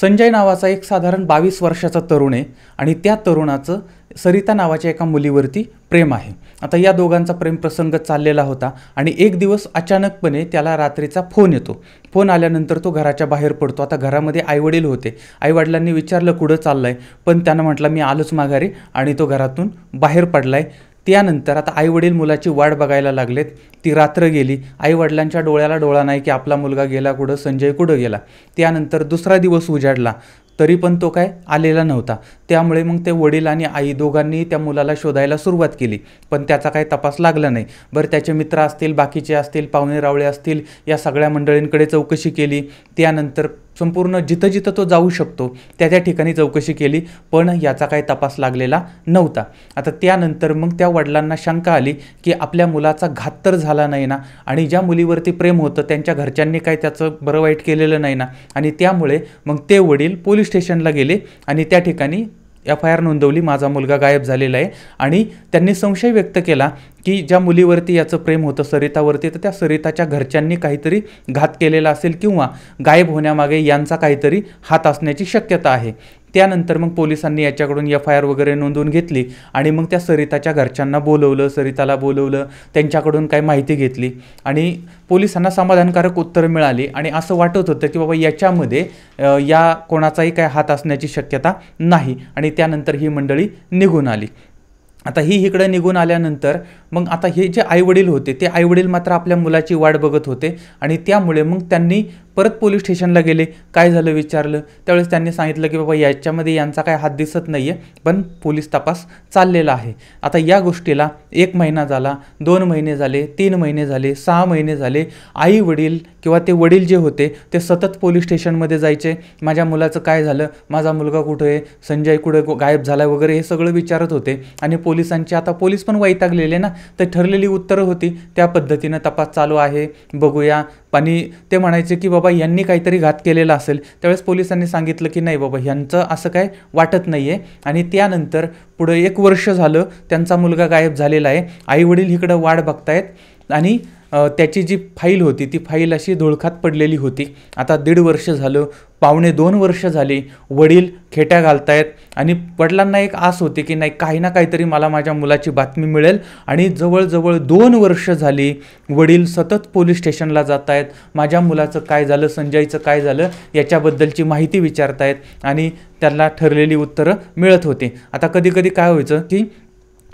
संजय नावाचा एक साधारण बावीस वर्षाचा तरुण आहे आणि त्या तरुणाचं सरिता नावाच्या एका मुलीवरती प्रेम आहे आता या दोघांचा प्रेम प्रसंग चाललेला होता आणि एक दिवस अचानकपणे त्याला रात्रीचा फोन येतो फोन आल्यानंतर तो घराच्या बाहेर पडतो आता घरामध्ये आईवडील होते आईवडिलांनी विचारलं कुठं चाललं आहे पण त्यानं म्हटलं मी आलोच माघारी आणि तो घरातून बाहेर पडला आहे त्यानंतर आता आई आईवडील मुलाची वाट बघायला लागलेत ती रात्र गेली आई आईवडिलांच्या डोळ्याला डोळा नाही की आपला मुलगा गेला कुठं संजय कुठं गेला त्यानंतर दुसरा दिवस उजाडला तरी पण तो काय आलेला नव्हता त्यामुळे मग ते वडील आणि आई दोघांनी त्या मुलाला शोधायला सुरुवात केली पण त्याचा काही तपास लागला नाही बरं त्याचे मित्र असतील बाकीचे असतील पाहुणे रावळे असतील या सगळ्या मंडळींकडे चौकशी केली त्यानंतर संपूर्ण जिथं जिथं तो जाऊ शकतो त्या त्या ठिकाणी चौकशी केली पण याचा काही तपास लागलेला नव्हता आता त्यानंतर मग त्या वडिलांना शंका आली की आपल्या मुलाचा घात तर झाला नाही ना आणि ज्या मुलीवरती प्रेम होतं त्यांच्या घरच्यांनी काही त्याचं बरं वाईट केलेलं नाही ना आणि त्यामुळे मग ते वडील पोलीस स्टेशनला गेले आणि त्या ठिकाणी एफ आय आर नोंदवली माझा मुलगा गायब झालेला आहे आणि त्यांनी संशय व्यक्त केला की ज्या मुलीवरती याचं प्रेम होतं सरितावरती तर त्या सरिताच्या घरच्यांनी काहीतरी घात केलेला असेल किंवा गायब होण्यामागे यांचा काहीतरी हात असण्याची शक्यता आहे त्यानंतर मग पोलिसांनी याच्याकडून एफ आय आर वगैरे नोंदवून घेतली आणि मग त्या सरिताच्या घरच्यांना बोलवलं सरिताला बोलवलं त्यांच्याकडून काही माहिती घेतली आणि पोलिसांना समाधानकारक उत्तर मिळाली आणि असं वाटत होतं की बाबा याच्यामध्ये या कोणाचाही काय हात असण्याची शक्यता नाही आणि त्यानंतर ही मंडळी निघून आली आता ही इकडं निघून आल्यानंतर मग आता हे जे आईवडील होते ते आईवडील मात्र आपल्या मुलाची वाट बघत होते आणि त्यामुळे मग त्यांनी परत पोलीस स्टेशनला गेले काय झालं विचारलं त्यावेळेस त्यांनी सांगितलं की बाबा याच्यामध्ये यांचा काय हात दिसत नाही आहे पण पोलीस तपास चाललेला आहे आता या गोष्टीला एक महिना झाला दोन महिने झाले तीन महिने झाले सहा महिने झाले आई वडील किंवा ते वडील जे होते ते सतत पोलीस स्टेशनमध्ये जायचे माझ्या मुलाचं काय झालं माझा मुलगा कुठं आहे संजय कुठं गायब झाला वगैरे हे सगळं विचारत होते आणि पोलिसांचे आता पोलीस पण वैतागलेले ना तर ठरलेली उत्तरं होती त्या पद्धतीनं तपास चालू आहे बघूया आणि ते म्हणायचे की बाबा यांनी काहीतरी घात केलेला असेल त्यावेळेस पोलिसांनी सांगितलं की नाही बाबा ह्यांचं असं काय वाटत नाही आहे आणि त्यानंतर पुढं एक वर्ष झालं त्यांचा मुलगा गायब झालेला आहे आईवडील इकडं वाढ बघतायत आणि त्याची जी फाईल होती ती फाईल अशी धुळखात पडलेली होती आता दीड वर्ष झालं पावणे दोन वर्ष झाली वडील खेट्या घालतायत आणि वडिलांना एक आस होती की नाही काही ना काहीतरी मला माझ्या मुलाची बातमी मिळेल आणि जवळजवळ दोन वर्ष झाली वडील सतत पोलीस स्टेशनला जात आहेत माझ्या मुलाचं काय झालं संजयचं काय झालं याच्याबद्दलची माहिती विचारतायत आणि त्यांना ठरलेली उत्तरं मिळत होती आता कधीकधी कधी काय व्हायचं की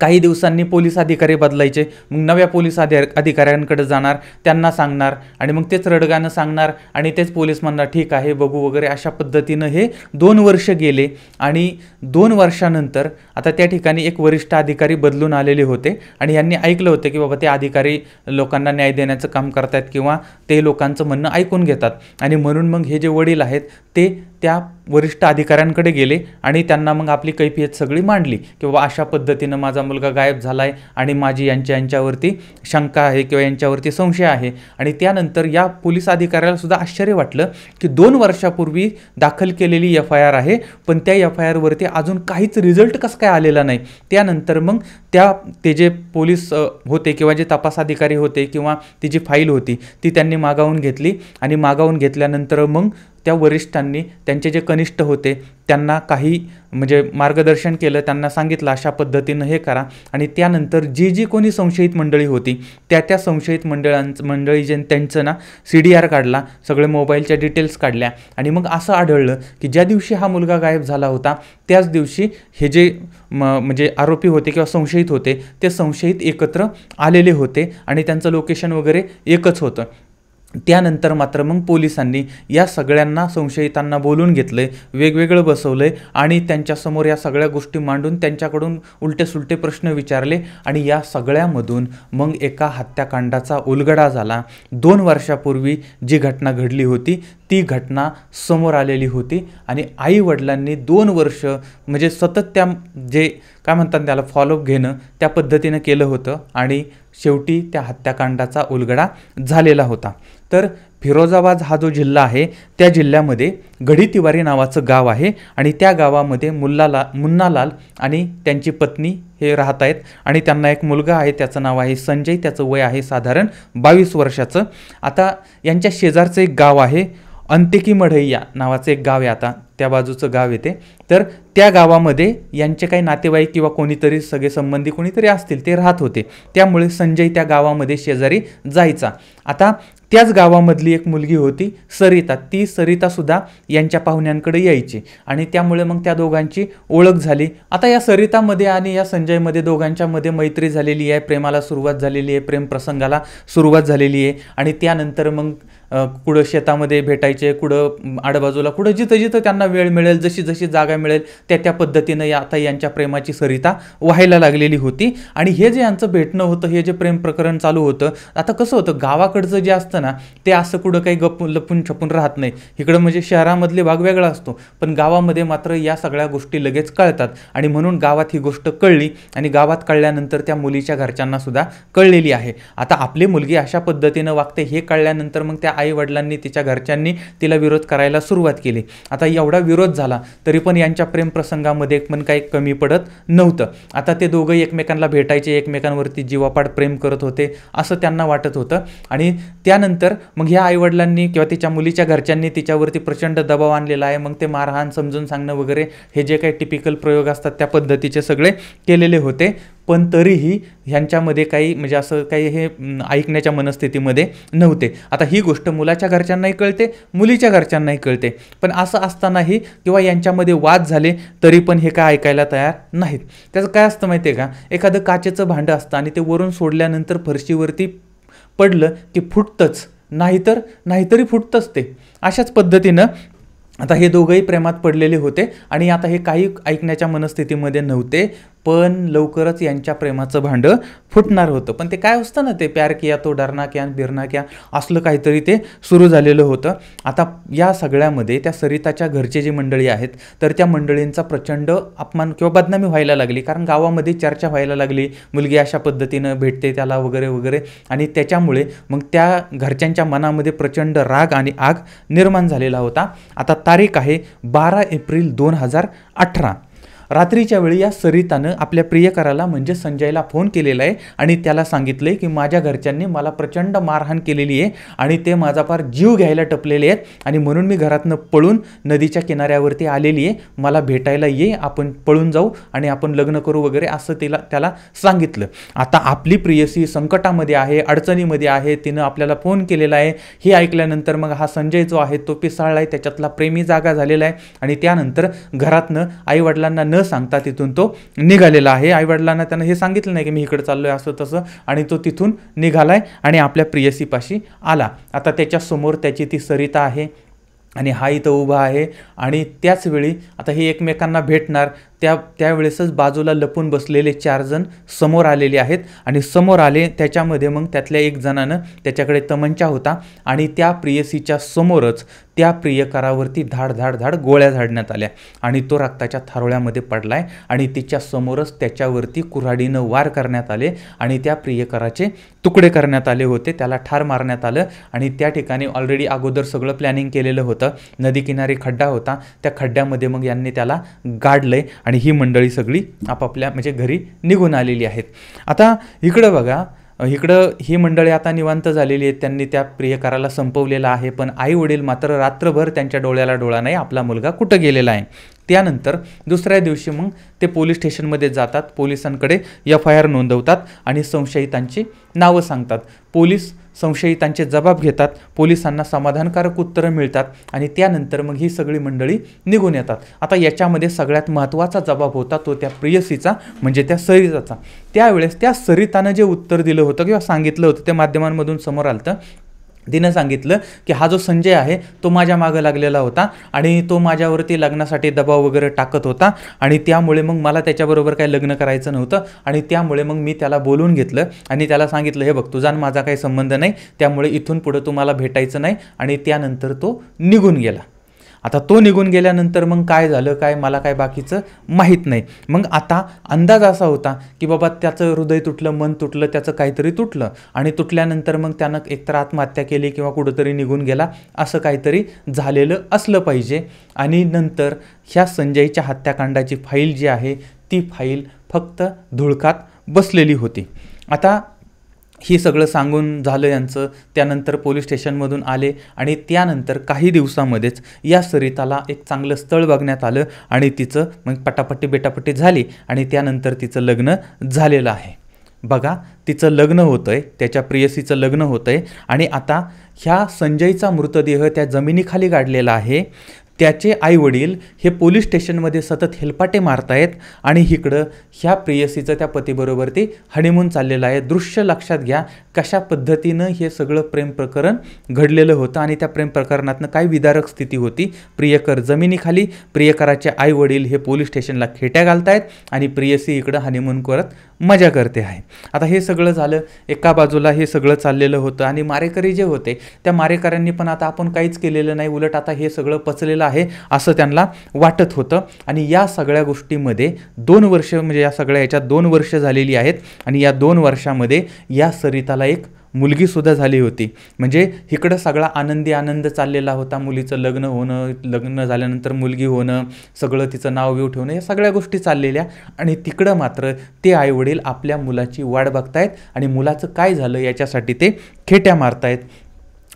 काही दिवसांनी पोलीस अधिकारी बदलायचे मग नव्या पोलीस अधि अधिकाऱ्यांकडे जाणार त्यांना सांगणार आणि मग तेच रडगानं सांगणार आणि तेच पोलीस म्हणणार ठीक आहे बघू वगैरे अशा पद्धतीनं हे दोन वर्ष गेले आणि दोन वर्षानंतर आता त्या ठिकाणी एक वरिष्ठ अधिकारी बदलून आलेले होते आणि यांनी ऐकलं होतं की बाबा ते अधिकारी लोकांना न्याय देण्याचं काम करतात किंवा ते लोकांचं म्हणणं ऐकून घेतात आणि म्हणून मग हे जे वडील आहेत ते त्या वरिष्ठ अधिकाऱ्यांकडे गेले आणि त्यांना मग आपली कैफियत सगळी मांडली की बाबा अशा पद्धतीनं माझा मुलगा गायब झाला आहे आणि माझी यांच्या यांच्यावरती शंका आहे किंवा यांच्यावरती संशय आहे आणि त्यानंतर या पोलीस अधिकाऱ्याला सुद्धा आश्चर्य वाटलं की दोन वर्षापूर्वी दाखल केलेली एफ आय आर आहे पण त्या एफ आय आरवरती अजून काहीच रिझल्ट कसं काय आलेला नाही त्यानंतर मग त्या ते जे पोलीस होते किंवा जे तपास अधिकारी होते किंवा ती जी फाईल होती ती त्यांनी मागावून घेतली आणि मागावून घेतल्यानंतर मग त्या वरिष्ठांनी त्यांचे जे कनिष्ठ होते त्यांना काही म्हणजे मार्गदर्शन केलं त्यांना सांगितलं अशा पद्धतीनं हे करा आणि त्यानंतर जी जी कोणी संशयित मंडळी होती त्या त्या संशयित मंडळांचं मंडळी जे त्यांचं ना सी डी आर काढला सगळे मोबाईलच्या डिटेल्स काढल्या आणि मग असं आढळलं की ज्या दिवशी हा मुलगा गायब झाला होता त्याच दिवशी हे जे म म्हणजे आरोपी होते किंवा संशयित होते ते संशयित एकत्र आलेले होते आणि त्यांचं लोकेशन वगैरे एकच होतं त्यानंतर मात्र मग पोलिसांनी या सगळ्यांना संशयितांना बोलून घेतले वेगवेगळं बसवलं आणि त्यांच्यासमोर या सगळ्या गोष्टी मांडून त्यांच्याकडून उलटे सुलटे प्रश्न विचारले आणि या सगळ्यामधून मग एका हत्याकांडाचा उलगडा झाला दोन वर्षापूर्वी जी घटना घडली होती ती घटना समोर आलेली होती आणि आई वडिलांनी दोन वर्ष म्हणजे सतत त्या जे काय म्हणतात त्याला फॉलोअप घेणं त्या पद्धतीनं केलं होतं आणि शेवटी त्या हत्याकांडाचा उलगडा झालेला होता तर फिरोजाबाद हा जो जिल्हा आहे त्या जिल्ह्यामध्ये गडी तिवारी नावाचं गाव आहे आणि त्या गावामध्ये मुल्लाला मुन्नालाल आणि त्यांची पत्नी हे राहत आहेत आणि त्यांना एक मुलगा आहे त्याचं नाव आहे संजय त्याचं वय आहे साधारण बावीस वर्षाचं आता यांच्या शेजारचं एक गाव आहे अंतिकी मढैया नावाचं एक गाव आहे आता त्या बाजूचं गाव येते तर त्या गावामध्ये यांचे काही नातेवाईक किंवा कोणीतरी सगळे संबंधी कोणीतरी असतील ते राहत होते त्यामुळे संजय त्या गावामध्ये शेजारी जायचा आता त्याच गावामधली एक मुलगी होती सरिता ती सरितासुद्धा यांच्या पाहुण्यांकडे यायची आणि त्यामुळे मग त्या दोघांची ओळख झाली आता या सरितामध्ये आणि या संजयमध्ये दोघांच्यामध्ये मैत्री झालेली आहे प्रेमाला सुरुवात झालेली आहे प्रेम प्रसंगाला सुरुवात झालेली आहे आणि त्यानंतर मग कुठं शेतामध्ये भेटायचे कुठं आडबाजूला कुठं जिथं जिथं त्यांना वेळ मिळेल जशी जशी जागा मिळेल त्या त्या पद्धतीनं या आता यांच्या प्रेमाची सरिता व्हायला लागलेली होती आणि हे जे यांचं भेटणं होतं हे जे प्रेम प्रकरण चालू होतं आता कसं होतं गावाकडचं जे असतं ना ते असं कुठं काही गप लपून छपून राहत नाही इकडं म्हणजे शहरामधले भाग वेगळा असतो पण गावामध्ये मात्र या सगळ्या गोष्टी लगेच कळतात आणि म्हणून गावात ही गोष्ट कळली आणि गावात कळल्यानंतर त्या मुलीच्या घरच्यांनासुद्धा कळलेली आहे आता आपली मुलगी अशा पद्धतीनं वागते हे कळल्यानंतर मग त्या आईवडिलांनी तिच्या घरच्यांनी तिला विरोध करायला सुरुवात केली आता एवढा विरोध झाला तरी पण यांच्या प्रेमप्रसंगामध्ये पण काही कमी पडत नव्हतं आता ते दोघं एकमेकांना भेटायचे एकमेकांवरती जीवापाड प्रेम करत होते असं त्यांना वाटत होतं आणि त्यानंतर मग ह्या आईवडिलांनी किंवा तिच्या मुलीच्या घरच्यांनी तिच्यावरती प्रचंड दबाव आणलेला आहे मग ते मारहाण समजून सांगणं वगैरे हे जे काही टिपिकल प्रयोग असतात त्या पद्धतीचे सगळे केलेले होते पण तरीही ह्यांच्यामध्ये काही म्हणजे असं काही हे ऐकण्याच्या मनस्थितीमध्ये नव्हते आता ही गोष्ट मुलाच्या घरच्यांनाही कळते मुलीच्या घरच्यांनाही कळते पण असं असतानाही किंवा यांच्यामध्ये वाद झाले तरी पण हे काय ऐकायला तयार नाहीत त्याचं काय असतं माहिती आहे का एखादं काचेचं भांडं असतं आणि ते वरून सोडल्यानंतर फरशीवरती पडलं की फुटतंच नाहीतर नाहीतरी फुटतंच ते अशाच पद्धतीनं आता हे दोघंही प्रेमात पडलेले होते आणि आता हे काही ऐकण्याच्या मनस्थितीमध्ये नव्हते पण लवकरच यांच्या प्रेमाचं भांडं फुटणार होतं पण ते काय असतं ना ते प्यार किया तो डरना क्या बिरना क्या असलं काहीतरी ते सुरू झालेलं होतं आता या सगळ्यामध्ये त्या सरिताच्या घरचे जे मंडळी आहेत तर त्या मंडळींचा प्रचंड अपमान किंवा बदनामी व्हायला लागली कारण गावामध्ये चर्चा व्हायला लागली मुलगी अशा पद्धतीनं भेटते त्याला वगैरे वगैरे आणि त्याच्यामुळे मग त्या घरच्यांच्या मनामध्ये प्रचंड राग आणि आग निर्माण झालेला होता आता तारीख आहे बारा एप्रिल दोन हजार अठरा रात्रीच्या वेळी या सरितानं आपल्या प्रियकराला म्हणजे संजयला फोन केलेला आहे आणि त्याला सांगितलं की माझ्या घरच्यांनी मला प्रचंड मारहाण केलेली आहे आणि ते माझा फार जीव घ्यायला टपलेले आहेत आणि म्हणून मी घरातनं पळून नदीच्या किनाऱ्यावरती आलेली आहे मला भेटायला ये आपण पळून जाऊ आणि आपण लग्न करू वगैरे असं तिला त्याला सांगितलं आता आपली प्रियसी संकटामध्ये आहे अडचणीमध्ये आहे तिनं आपल्याला फोन केलेला आहे हे ऐकल्यानंतर मग हा संजय जो आहे तो पिसाळला आहे त्याच्यातला प्रेमी जागा झालेला आहे आणि त्यानंतर घरातनं आईवडिलांना न सांगता तिथून तो निघालेला आहे आईवडिलांना त्यानं हे सांगितलं नाही की मी इकडे चाललो आहे असं तसं आणि तो तिथून निघालाय आणि आपल्या प्रियसीपाशी आला आता त्याच्यासमोर त्याची ती सरिता आहे आणि हा इथं उभा आहे आणि त्याचवेळी आता हे एकमेकांना भेटणार त्या त्यावेळेसच बाजूला लपून बसलेले चार जण समोर आलेले आहेत आणि समोर आले त्याच्यामध्ये मग त्यातल्या एक जणानं त्याच्याकडे तमंचा होता आणि त्या प्रियसीच्या समोरच त्या प्रियकरावरती धाड धाड धाड गोळ्या झाडण्यात आल्या आणि तो रक्ताच्या थारोळ्यामध्ये पडलाय आणि तिच्या समोरच त्याच्यावरती कुऱ्हाडीनं वार करण्यात आले आणि त्या प्रियकराचे तुकडे करण्यात आले होते त्याला ठार मारण्यात आलं आणि त्या ठिकाणी ऑलरेडी अगोदर सगळं प्लॅनिंग केलेलं होतं नदीकिनारी खड्डा होता त्या खड्ड्यामध्ये मग यांनी त्याला गाडलंय आणि ही मंडळी सगळी आपापल्या म्हणजे घरी निघून आलेली आहेत आता इकडं बघा इकडं ही मंडळी आता निवांत झालेली आहेत त्यांनी त्या प्रियकाराला संपवलेला आहे पण आई वडील मात्र रात्रभर त्यांच्या डोळ्याला डोळा नाही आपला मुलगा कुठं गेलेला आहे त्यानंतर दुसऱ्या दिवशी मग ते पोलीस स्टेशनमध्ये जातात पोलिसांकडे एफ आय आर नोंदवतात आणि संशयितांची नावं सांगतात पोलीस संशयितांचे जबाब घेतात पोलिसांना समाधानकारक उत्तरं मिळतात आणि त्यानंतर मग ही सगळी मंडळी निघून येतात आता याच्यामध्ये सगळ्यात महत्त्वाचा जबाब होता तो त्या प्रियसीचा म्हणजे त्या सरिताचा त्यावेळेस त्या सरितानं जे उत्तर दिलं होतं किंवा सांगितलं होतं ते माध्यमांमधून समोर आलं तिनं सांगितलं की हा जो संजय आहे तो माझ्या मागं लागलेला होता आणि तो माझ्यावरती लग्नासाठी दबाव वगैरे टाकत होता आणि त्यामुळे मग मला त्याच्याबरोबर काही लग्न करायचं नव्हतं आणि त्यामुळे मग मी त्याला बोलून घेतलं आणि त्याला सांगितलं हे बघ तुझा माझा काही संबंध नाही त्यामुळे इथून पुढं तुम्हाला भेटायचं नाही आणि त्यानंतर तो निघून गेला आता तो निघून गेल्यानंतर मग काय झालं काय मला काय बाकीचं माहीत नाही मग आता अंदाज असा होता की बाबा त्याचं हृदय तुटलं मन तुटलं त्याचं काहीतरी तुटलं आणि तुटल्यानंतर मग त्यानं एकतर आत्महत्या केली किंवा कुठंतरी निघून गेला असं काहीतरी झालेलं असलं पाहिजे आणि नंतर ह्या संजयच्या हत्याकांडाची फाईल जी आहे ती फाईल फक्त धुळकात बसलेली होती आता हे सगळं सांगून झालं यांचं त्यानंतर पोलीस स्टेशनमधून आले आणि त्यानंतर काही दिवसामध्येच या सरिताला एक चांगलं स्थळ बघण्यात आलं आणि तिचं मग पटापट्टी बेटापटी झाली आणि त्यानंतर तिचं लग्न झालेलं आहे बघा तिचं लग्न होतं आहे त्याच्या प्रियसीचं लग्न होतं आहे आणि आता ह्या संजयचा मृतदेह त्या जमिनीखाली गाडलेला आहे त्याचे आईवडील हे पोलीस स्टेशनमध्ये सतत हेलपाटे आहेत आणि इकडं ह्या प्रेयसीचं त्या पतीबरोबर ते हनीमून चाललेलं आहे दृश्य लक्षात घ्या कशा पद्धतीनं हे सगळं प्रेम प्रकरण घडलेलं होतं आणि त्या प्रेम प्रकरणातनं काय विदारक स्थिती होती प्रियकर जमिनीखाली प्रियकराचे आईवडील हे पोलीस स्टेशनला खेट्या घालतायत आणि प्रियसी इकडं हनीमून करत मजा करते आहे आता हे सगळं झालं एका बाजूला हे सगळं चाललेलं होतं आणि मारेकरी जे होते त्या मारेकऱ्यांनी पण आता आपण काहीच केलेलं नाही उलट आता हे सगळं पचलेलं आहे असं त्यांना वाटत होतं आणि या सगळ्या गोष्टीमध्ये दोन वर्ष म्हणजे या सगळ्या याच्यात दोन वर्ष झालेली आहेत आणि या दोन वर्षामध्ये या सरिताला एक मुलगीसुद्धा झाली होती म्हणजे इकडं सगळा आनंदी आनंद चाललेला होता मुलीचं लग्न होणं लग्न झाल्यानंतर मुलगी होणं सगळं तिचं नाव घेऊ ठेवणं या सगळ्या गोष्टी चाललेल्या आणि तिकडं मात्र ते आईवडील आपल्या मुलाची वाट बघतायत आणि मुलाचं काय झालं याच्यासाठी ते खेट्या मारतायत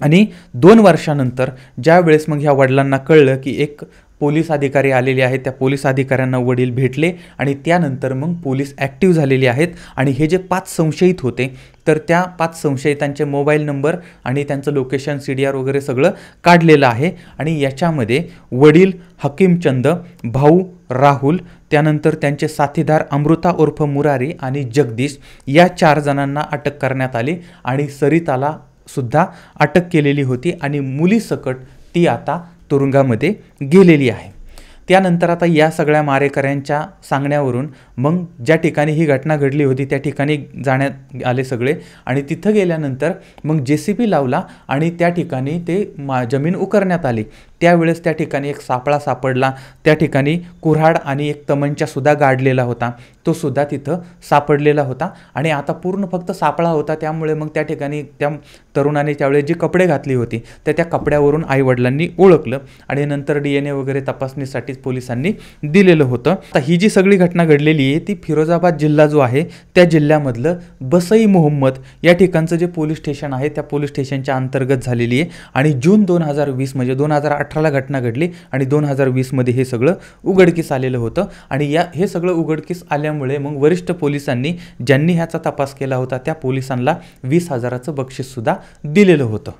आणि दोन वर्षानंतर ज्या वेळेस मग ह्या वडिलांना कळलं की एक पोलीस अधिकारी आलेले आहेत त्या पोलीस अधिकाऱ्यांना वडील भेटले आणि त्यानंतर मग पोलीस ॲक्टिव्ह झालेले आहेत आणि हे जे पाच संशयित होते तर त्या पाच संशयितांचे मोबाईल नंबर आणि त्यांचं लोकेशन सी डी आर वगैरे सगळं काढलेलं आहे आणि याच्यामध्ये वडील हकीमचंद भाऊ राहुल त्यानंतर त्यांचे साथीदार अमृता उर्फ मुरारी आणि जगदीश या चार जणांना अटक करण्यात आली आणि सरिताला सुद्धा अटक केलेली होती आणि मुलीसकट ती आता तुरुंगामध्ये गेलेली आहे त्यानंतर आता या सगळ्या मारेकऱ्यांच्या सांगण्यावरून मग ज्या ठिकाणी ही घटना घडली होती त्या ठिकाणी जाण्यात आले सगळे आणि तिथं गेल्यानंतर मग जे सी बी लावला आणि त्या ठिकाणी ते मा जमीन उकरण्यात आली त्यावेळेस त्या ठिकाणी एक सापळा सापडला त्या ठिकाणी कुऱ्हाड आणि एक तमंचासुद्धा गाडलेला होता तो सुद्धा तिथं सापडलेला होता आणि आता पूर्ण फक्त सापळा होता त्यामुळे मग त्या ठिकाणी त्या तरुणाने त्यावेळेस जी कपडे घातली होती तर त्या कपड्यावरून आईवडिलांनी ओळखलं आणि नंतर डी एन ए वगैरे तपासणीसाठीच पोलिसांनी दिलेलं होतं आता ही जी सगळी घटना घडलेली आहे ती फिरोजाबाद जिल्हा जो आहे त्या जिल्ह्यामधलं बसई मोहम्मद या ठिकाणचं जे पोलीस स्टेशन आहे त्या पोलीस स्टेशनच्या अंतर्गत झालेली आहे आणि जून दोन हजार वीस म्हणजे दोन हजार अठराला घटना घडली आणि दोन हजार वीसमध्ये हे सगळं उघडकीस आलेलं होतं आणि या हे सगळं उघडकीस आल्यामुळे मग वरिष्ठ पोलिसांनी ज्यांनी ह्याचा तपास केला होता त्या पोलिसांना वीस हजाराचं बक्षीससुद्धा दिलेलं होतं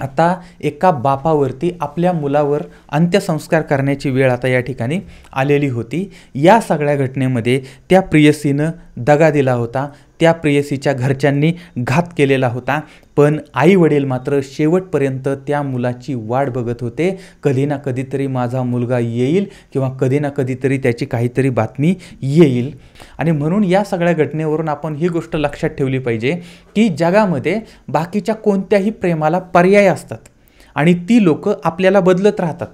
आता एका बापावरती आपल्या मुलावर अंत्यसंस्कार करण्याची वेळ आता या ठिकाणी आलेली होती या सगळ्या घटनेमध्ये त्या प्रियसीनं दगा दिला होता त्या प्रेयसीच्या घरच्यांनी घात केलेला होता पण आई वडील मात्र शेवटपर्यंत त्या मुलाची वाट बघत होते कधी ना कधीतरी माझा मुलगा येईल किंवा कधी ना कधीतरी त्याची काहीतरी बातमी येईल आणि म्हणून या सगळ्या घटनेवरून आपण ही गोष्ट लक्षात ठेवली पाहिजे की जगामध्ये बाकीच्या कोणत्याही प्रेमाला पर्याय असतात आणि ती लोक आपल्याला बदलत राहतात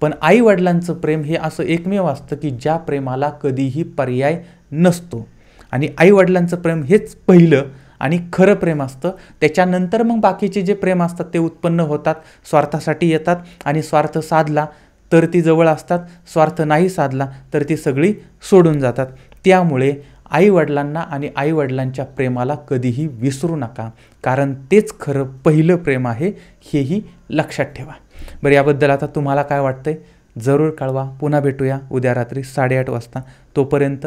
पण आईवडिलांचं प्रेम हे असं एकमेव असतं की ज्या प्रेमाला कधीही पर्याय नसतो आणि आईवडिलांचं प्रेम हेच पहिलं आणि खरं प्रेम असतं त्याच्यानंतर मग बाकीचे जे प्रेम असतात ते उत्पन्न होतात स्वार्थासाठी येतात आणि स्वार्थ साधला तर ती जवळ असतात स्वार्थ नाही साधला तर ती सगळी सोडून जातात त्यामुळे आईवडिलांना आणि आईवडिलांच्या प्रेमाला कधीही विसरू नका कारण तेच खरं पहिलं प्रेम आहे हेही लक्षात ठेवा बरं याबद्दल आता तुम्हाला काय वाटतंय जरूर कळवा पुन्हा भेटूया उद्या रात्री साडेआठ वाजता तोपर्यंत